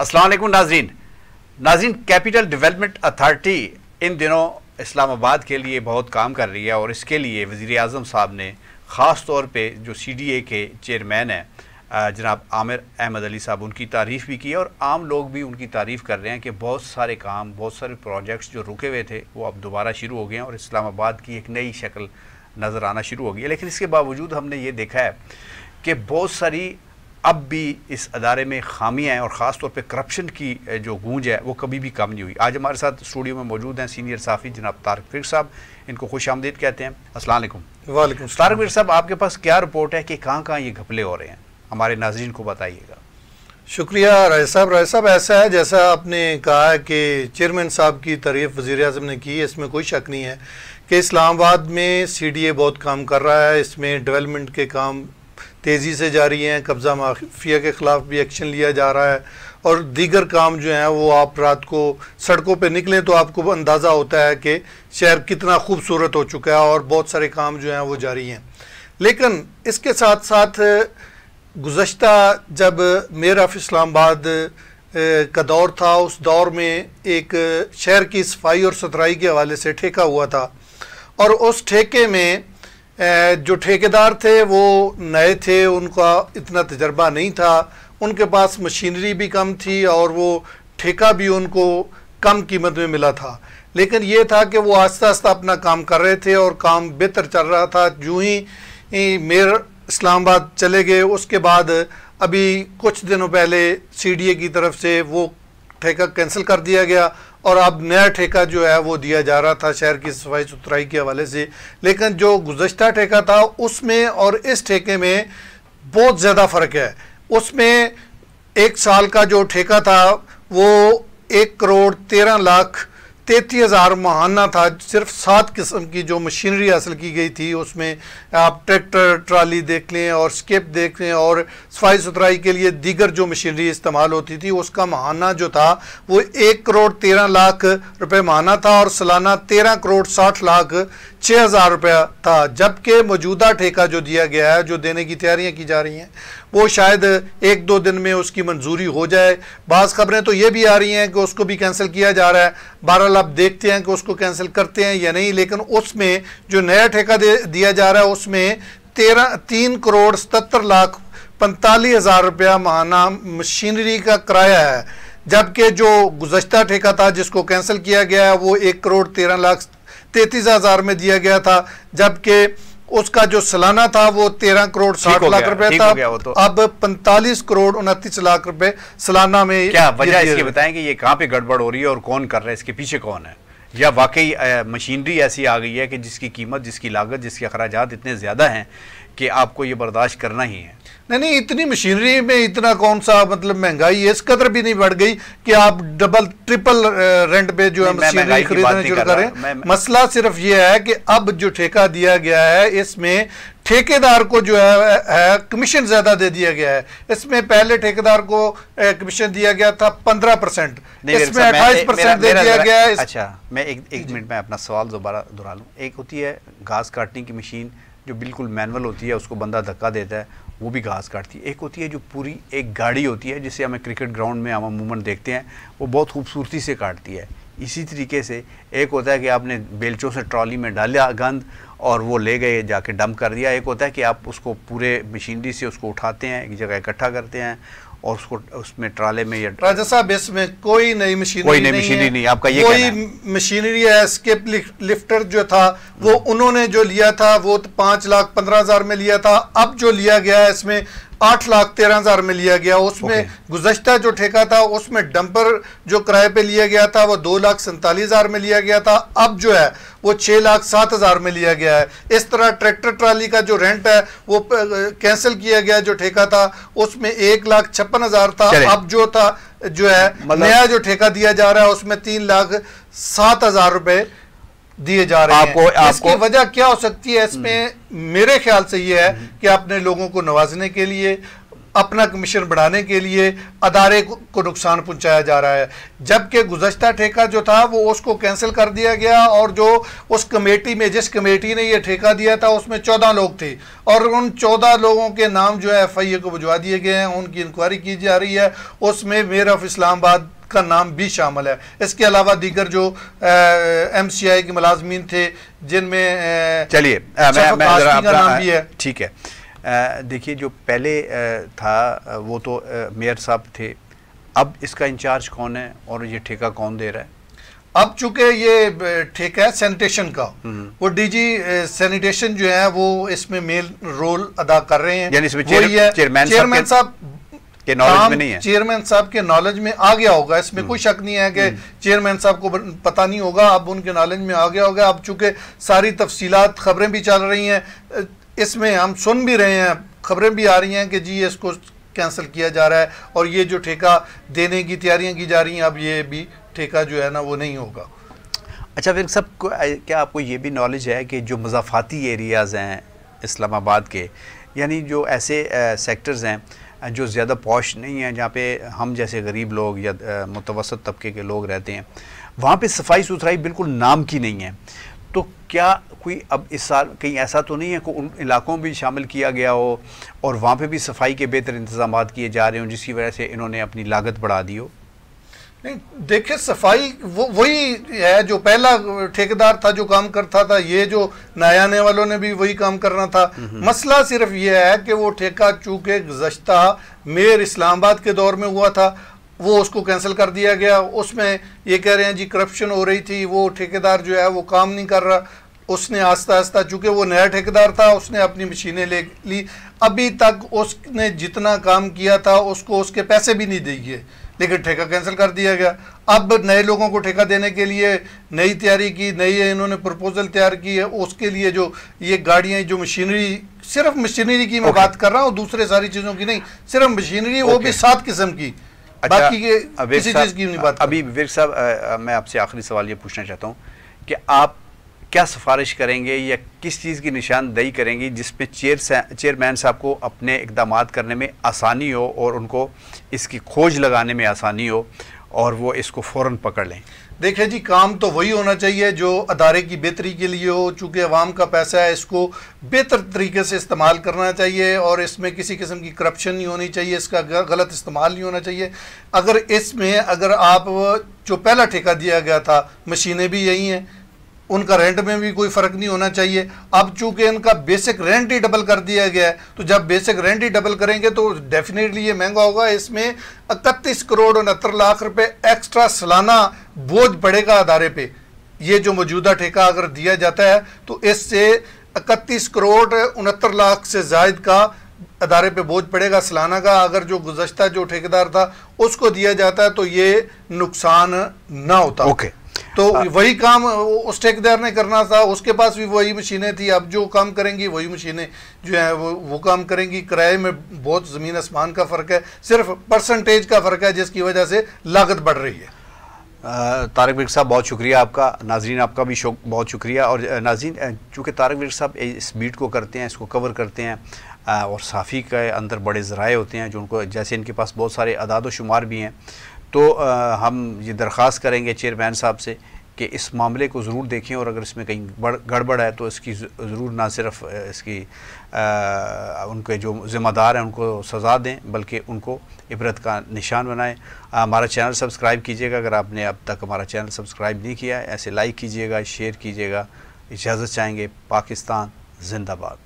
असलम नाजरीन नाजरीन capital development authority इन दिनों इस्लामाबाद के लिए बहुत काम कर रही है और इसके लिए वज़ी अजम साहब ने ख़ास तौर पर जो सी डी ए के चेयरमैन हैं जनाब आमिर अहमद अली साहब उनकी तारीफ़ भी की है और आम लोग भी उनकी तारीफ़ कर रहे हैं कि बहुत सारे काम बहुत सारे प्रोजेक्ट्स जो रुके हुए थे वो अब दोबारा शुरू हो गए हैं और इस्लामाबाद की एक नई शक्ल नज़र आना शुरू हो गई है लेकिन इसके बावजूद हमने ये देखा है कि बहुत सारी अब भी इस अदारे में खामियाँ हैं और ख़ास तौर पर करप्शन की जो गूंज है वो कभी भी कम नहीं हुई आज हमारे साथ स्टूडियो में मौजूद हैं सीनियर साफ़ी जनाब तारक फिर साहब इनको खुश आमदीद कहते हैं असल वालेकुम तारक फिर साहब आपके पास क्या रिपोर्ट है कि कहाँ कहाँ ये घपले हो रहे हैं हमारे नाजरन को बताइएगा शुक्रिया राय साहब राय साहब ऐसा है जैसा आपने कहा है कि चेयरमैन साहब की तारीफ वज़ी अजम ने की है इसमें कोई शक नहीं है कि इस्लामाबाद में सी डी ए बहुत काम कर रहा है इसमें डेवलपमेंट के काम तेज़ी से जारी हैं कब्ज़ा माफिया के ख़िलाफ़ भी एक्शन लिया जा रहा है और दीगर काम जो हैं वो आप रात को सड़कों पर निकलें तो आपको अंदाज़ा होता है कि शहर कितना खूबसूरत हो चुका है और बहुत सारे काम जो हैं वो जारी हैं लेकिन इसके साथ साथ गुज्त जब मेयर ऑफ इस्लामाबाद का दौर था उस दौर में एक शहर की सफाई और सुथराई के हवाले से ठेका हुआ था और उस ठेके में जो ठेकेदार थे वो नए थे उनका इतना तजर्बा नहीं था उनके पास मशीनरी भी कम थी और वो ठेका भी उनको कम कीमत में मिला था लेकिन ये था कि वो आस्ता आस्ता अपना काम कर रहे थे और काम बेहतर चल रहा था जूँ ही मेयर इस्लामाबाद चले गए उसके बाद अभी कुछ दिनों पहले सी डी ए की तरफ से वो ठेका कैंसिल कर दिया गया और अब नया ठेका जो है वो दिया जा रहा था शहर की सफाई सुथराई के हवाले से लेकिन जो गुजशत ठेका था उसमें और इस ठेके में बहुत ज़्यादा फ़र्क है उसमें एक साल का जो ठेका था वो एक करोड़ तेरह लाख तैतीस हज़ार महाना था सिर्फ सात किस्म की जो मशीनरी हासिल की गई थी उसमें आप ट्रैक्टर ट्राली देख लें और स्केप देख लें और सफाई सुथराई के लिए दीगर जो मशीनरी इस्तेमाल होती थी उसका महाना जो था वो एक करोड़ तेरह लाख रुपए महाना था और सालाना तेरह करोड़ साठ लाख छः हज़ार रुपया था जबकि मौजूदा ठेका जो दिया गया है जो देने की तैयारियाँ की जा रही हैं वो शायद एक दो दिन में उसकी मंजूरी हो जाए बाज़ खबरें तो ये भी आ रही हैं कि उसको भी कैंसिल किया जा रहा है बहरहाल आप देखते हैं कि उसको कैंसिल करते हैं या नहीं लेकिन उसमें जो नया ठेका दिया जा रहा है उसमें तेरह तीन करोड़ सतर लाख पैंतालीस हज़ार रुपया महाना मशीनरी का किराया है जबकि जो गुजशत ठेका था जिसको कैंसिल किया गया है वो एक करोड़ तेरह लाख तैंतीस हज़ार में दिया गया था जबकि उसका जो सालाना था वो तेरह करोड़ साठ लाख रुपए था तो। अब पैंतालीस करोड़ उनतीस लाख रुपए सालाना में क्या वजह इसकी बताएं कि ये कहाँ पे गड़बड़ हो रही है और कौन कर रहा है इसके पीछे कौन है या वाकई मशीनरी ऐसी आ गई है कि जिसकी कीमत जिसकी लागत जिसके अखराज इतने ज़्यादा हैं कि आपको ये बर्दाश्त करना ही है नहीं नहीं इतनी मशीनरी में इतना कौन सा मतलब महंगाई इस कदर भी नहीं बढ़ गई कि आप डबल ट्रिपल रेंट पे जो है मशीनरी खरीदने शुरू करें मसला सिर्फ ये है कि अब जो ठेका दिया गया है इसमें ठेकेदार को जो है, है कमीशन ज्यादा दे दिया गया है इसमें पहले ठेकेदार को कमीशन uh, दिया गया था पंद्रह परसेंट इसमें अट्ठाईस परसेंट दे दिया गया है अच्छा मैं एक मिनट में अपना सवाल दोबारा दोहरा लूँ एक होती है घास काटने की मशीन जो बिल्कुल मैनुअल होती है उसको बंदा धक्का देता है वो भी घास काटती है एक होती है जो पूरी एक गाड़ी होती है जिसे हमें क्रिकेट ग्राउंड में हम अमूमन देखते हैं वो बहुत खूबसूरती से काटती है इसी तरीके से एक होता है कि आपने बेलचों से ट्रॉली में डाला गंद और वो ले गए जाके डंप कर दिया एक होता है कि आप उसको पूरे मशीनरी से उसको उठाते हैं एक जगह इकट्ठा करते हैं और उसको उसमें ट्राले में या राजा साहब इसमें कोई नई मशीनरी कोई नई मशीनरी नहीं आपका ये कोई मशीनरी है स्केप लिफ्टर जो था वो हम्म। उन्होंने जो लिया था वो तो पाँच लाख पंद्रह हज़ार में लिया था अब जो लिया गया है इसमें आठ लाख तेरह हजार में लिया गया उसमें okay. जो ठेका था उसमें डंपर जो किराए पे लिया गया था वो दो लाख सैंतालीस हजार में लिया गया था अब जो है वो छह लाख सात हज़ार में लिया गया है इस तरह ट्रैक्टर ट्राली का जो रेंट है वो कैंसिल किया गया जो ठेका था उसमें एक लाख छप्पन हज़ार था अब जो था जो है मतलब नया जो ठेका दिया जा रहा है उसमें तीन लाख सात हज़ार रुपये दिए जा रहे आपको, हैं आपको इसकी वजह क्या हो सकती है इसमें हम्म। मेरे ख्याल से ये है हम्म। कि अपने लोगों को नवाजने के लिए अपना कमीशन बढ़ाने के लिए अदारे को नुकसान पहुंचाया जा रहा है जबकि गुजशत ठेका जो था वो उसको कैंसिल कर दिया गया और जो उस कमेटी में जिस कमेटी ने ये ठेका दिया था उसमें चौदह लोग थे और उन चौदह लोगों के नाम जो है एफ आई ए को भिजवा दिए गए हैं उनकी इंक्वायरी की जा रही है उसमें मेयर ऑफ इस्लामाबाद का नाम भी शामिल है इसके अलावा दीगर जो एम सी आई के मुलाजमीन थे जिनमें चलिए है ठीक है देखिए जो पहले था वो तो मेयर साहब थे अब इसका इंचार्ज कौन है और ये ठेका कौन दे रहा है अब चूंकि ये ठेका है सैनिटेशन का हम्म। वो डीजी सैनिटेशन जो है वो इसमें मेल रोल अदा कर रहे हैं यानी इसमें चेयरमैन साहब के नॉलेज में नहीं है चेयरमैन साहब के नॉलेज में आ गया होगा इसमें हम्म। कोई शक नहीं है कि चेयरमैन हम्म। साहब को पता नहीं होगा अब उनके नॉलेज में आ गया होगा अब चूंकि सारी तफसीलात खबरें भी चल रही हैं इसमें हम सुन भी रहे हैं खबरें भी आ रही हैं कि जी इसको कैंसिल किया जा रहा है और ये जो ठेका देने की तैयारियाँ की जा रही हैं अब ये भी ठेका जो है ना वो नहीं होगा अच्छा फिर सब क्या आपको ये भी नॉलेज है कि जो मजाफाती एरियाज़ हैं इस्लामाबाद के यानी जो ऐसे सेक्टर्स हैं जो ज़्यादा पॉश नहीं है जहाँ पे हम जैसे गरीब लोग या मुतवसत तबके के लोग रहते हैं वहाँ पे सफाई सुथराई बिल्कुल नाम की नहीं है तो क्या कोई अब इस साल कहीं ऐसा तो नहीं है कि उन इलाकों में भी शामिल किया गया हो और वहाँ पे भी सफाई के बेहतर इंतजाम किए जा रहे हों जिसकी वजह से इन्होंने अपनी लागत बढ़ा दी हो नहीं देखिए सफाई वो वही है जो पहला ठेकेदार था जो काम करता था ये जो नए आने वालों ने भी वही काम करना था मसला सिर्फ ये है कि वो ठेका चूँकि गुजशत मेयर इस्लामाबाद के दौर में हुआ था वो उसको कैंसिल कर दिया गया उसमें ये कह रहे हैं जी करप्शन हो रही थी वो ठेकेदार जो है वो काम नहीं कर रहा उसने आस्ता आस्ता चूँकि वो नया ठेकेदार था उसने अपनी मशीनें ले ली अभी तक उसने जितना काम किया था उसको उसके पैसे भी नहीं दिए लेकिन ठेका कैंसिल कर दिया गया अब नए लोगों को ठेका देने के लिए नई तैयारी की नई इन्होंने प्रपोजल तैयार की है उसके लिए जो ये गाड़ियाँ जो मशीनरी सिर्फ मशीनरी की मैं बात कर रहा हूँ दूसरे सारी चीज़ों की नहीं सिर्फ मशीनरी वो भी सात किस्म की अच्छा, बाकी के किसी चीज़ की नहीं बात अभी विवेक साहब मैं आपसे आखिरी सवाल ये पूछना चाहता हूँ कि आप क्या सिफारिश करेंगे या किस चीज़ की निशानदेही करेंगी जिसपे चेयर चेयरमैन साहब को अपने इकदाम करने में आसानी हो और उनको इसकी खोज लगाने में आसानी हो और वो इसको फ़ौर पकड़ लें देखिए जी काम तो वही होना चाहिए जो अदारे की बेहतरी के लिए हो चूँकि अवाम का पैसा है इसको बेहतर तरीके से इस्तेमाल करना चाहिए और इसमें किसी किस्म की करप्शन नहीं होनी चाहिए इसका गलत इस्तेमाल नहीं होना चाहिए अगर इसमें अगर आप जो पहला ठेका दिया गया था मशीनें भी यही हैं उनका रेंट में भी कोई फ़र्क नहीं होना चाहिए अब चूंकि इनका बेसिक रेंट ही डबल कर दिया गया है तो जब बेसिक रेंट ही डबल करेंगे तो डेफिनेटली ये महंगा होगा इसमें इकतीस करोड़ उनहत्तर लाख रुपए एक्स्ट्रा सालाना बोझ पड़ेगा अदारे पे ये जो मौजूदा ठेका अगर दिया जाता है तो इससे इकतीस करोड़ उनहत्तर लाख से जायद का अदारे पे बोझ पड़ेगा सालाना का अगर जो गुजशत जो ठेकेदार था उसको दिया जाता है तो ये नुकसान ना होता ओके okay. तो हाँ। वही काम उस ठेकेदार ने करना था उसके पास भी वही मशीनें थी अब जो काम करेंगी वही मशीनें जो है वो वो काम करेंगी किराए में बहुत ज़मीन आसमान का फ़र्क है सिर्फ परसेंटेज का फ़र्क है जिसकी वजह से लागत बढ़ रही है तारक बिर साहब बहुत शुक्रिया आपका नाजरीन आपका भी शौक बहुत शुक्रिया और नाजरीन चूँकि तारक बिर साहब इस बीट को करते हैं इसको कवर करते हैं और साफ़ी के अंदर बड़े ज़राए होते हैं जो उनको जैसे इनके पास बहुत सारे अदाद शुमार भी हैं तो आ, हम ये दरख्वास्त करेंगे चेयरमैन साहब से कि इस मामले को ज़रूर देखें और अगर इसमें कहीं गड़बड़ है तो इसकी ज़रूर ना सिर्फ इसकी आ, उनके जो ज़िम्मेदार हैं उनको सज़ा दें बल्कि उनको इबरत का निशान बनाएं हमारा चैनल सब्सक्राइब कीजिएगा अगर आपने अब तक हमारा चैनल सब्सक्राइब नहीं किया है ऐसे लाइक कीजिएगा शेयर कीजिएगा इजाज़त चाहेंगे पाकिस्तान जिंदाबाद